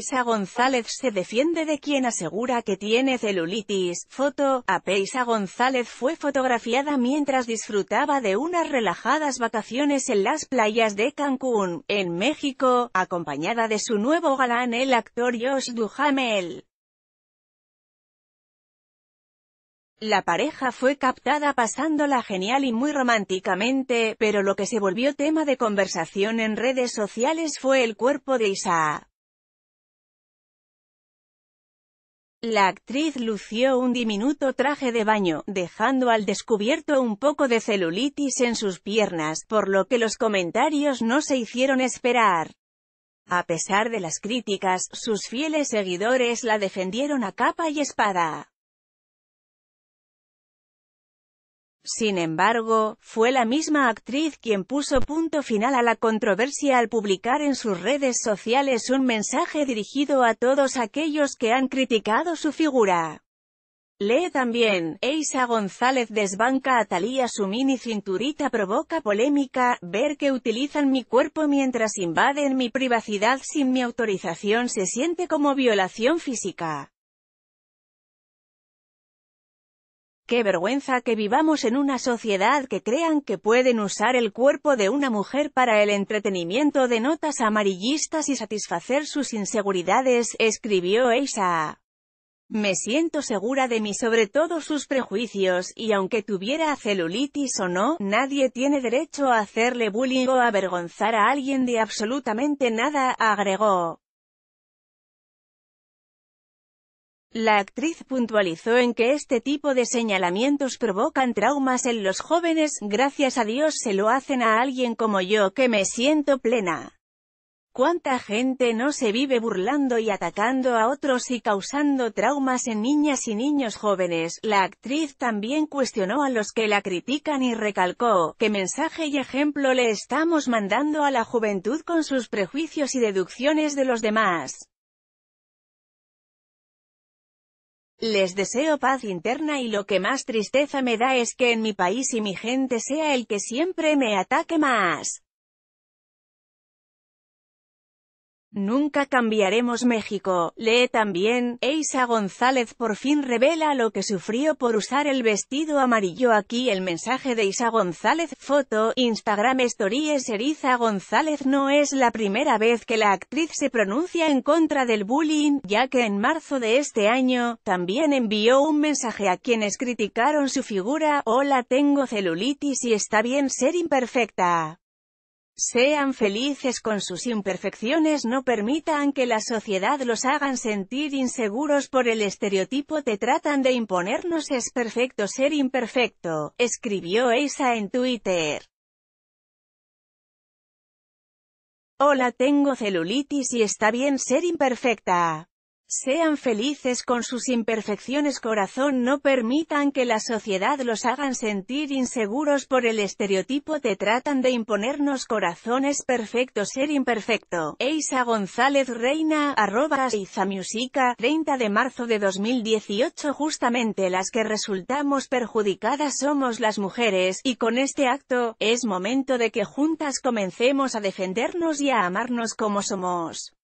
Isa González se defiende de quien asegura que tiene celulitis. Foto, a González fue fotografiada mientras disfrutaba de unas relajadas vacaciones en las playas de Cancún, en México, acompañada de su nuevo galán el actor Josh Duhamel. La pareja fue captada pasándola genial y muy románticamente, pero lo que se volvió tema de conversación en redes sociales fue el cuerpo de Isa. La actriz lució un diminuto traje de baño, dejando al descubierto un poco de celulitis en sus piernas, por lo que los comentarios no se hicieron esperar. A pesar de las críticas, sus fieles seguidores la defendieron a capa y espada. Sin embargo, fue la misma actriz quien puso punto final a la controversia al publicar en sus redes sociales un mensaje dirigido a todos aquellos que han criticado su figura. Lee también, Eisa González desbanca a Thalía su mini cinturita provoca polémica, ver que utilizan mi cuerpo mientras invaden mi privacidad sin mi autorización se siente como violación física. Qué vergüenza que vivamos en una sociedad que crean que pueden usar el cuerpo de una mujer para el entretenimiento de notas amarillistas y satisfacer sus inseguridades, escribió Elsa. Me siento segura de mí sobre todos sus prejuicios, y aunque tuviera celulitis o no, nadie tiene derecho a hacerle bullying o avergonzar a alguien de absolutamente nada, agregó. La actriz puntualizó en que este tipo de señalamientos provocan traumas en los jóvenes, gracias a Dios se lo hacen a alguien como yo que me siento plena. ¿Cuánta gente no se vive burlando y atacando a otros y causando traumas en niñas y niños jóvenes? La actriz también cuestionó a los que la critican y recalcó, qué mensaje y ejemplo le estamos mandando a la juventud con sus prejuicios y deducciones de los demás. Les deseo paz interna y lo que más tristeza me da es que en mi país y mi gente sea el que siempre me ataque más. Nunca cambiaremos México. Lee también, Eisa González por fin revela lo que sufrió por usar el vestido amarillo aquí el mensaje de Isa González, foto, Instagram Stories Eriza González no es la primera vez que la actriz se pronuncia en contra del bullying, ya que en marzo de este año, también envió un mensaje a quienes criticaron su figura, hola tengo celulitis y está bien ser imperfecta. Sean felices con sus imperfecciones no permitan que la sociedad los hagan sentir inseguros por el estereotipo te tratan de imponernos es perfecto ser imperfecto, escribió Eisa en Twitter. Hola tengo celulitis y está bien ser imperfecta. Sean felices con sus imperfecciones corazón no permitan que la sociedad los hagan sentir inseguros por el estereotipo te tratan de imponernos Corazones perfectos, perfecto ser imperfecto. Eisa González Reina, arroba Eiza Musica, 30 de marzo de 2018 justamente las que resultamos perjudicadas somos las mujeres, y con este acto, es momento de que juntas comencemos a defendernos y a amarnos como somos.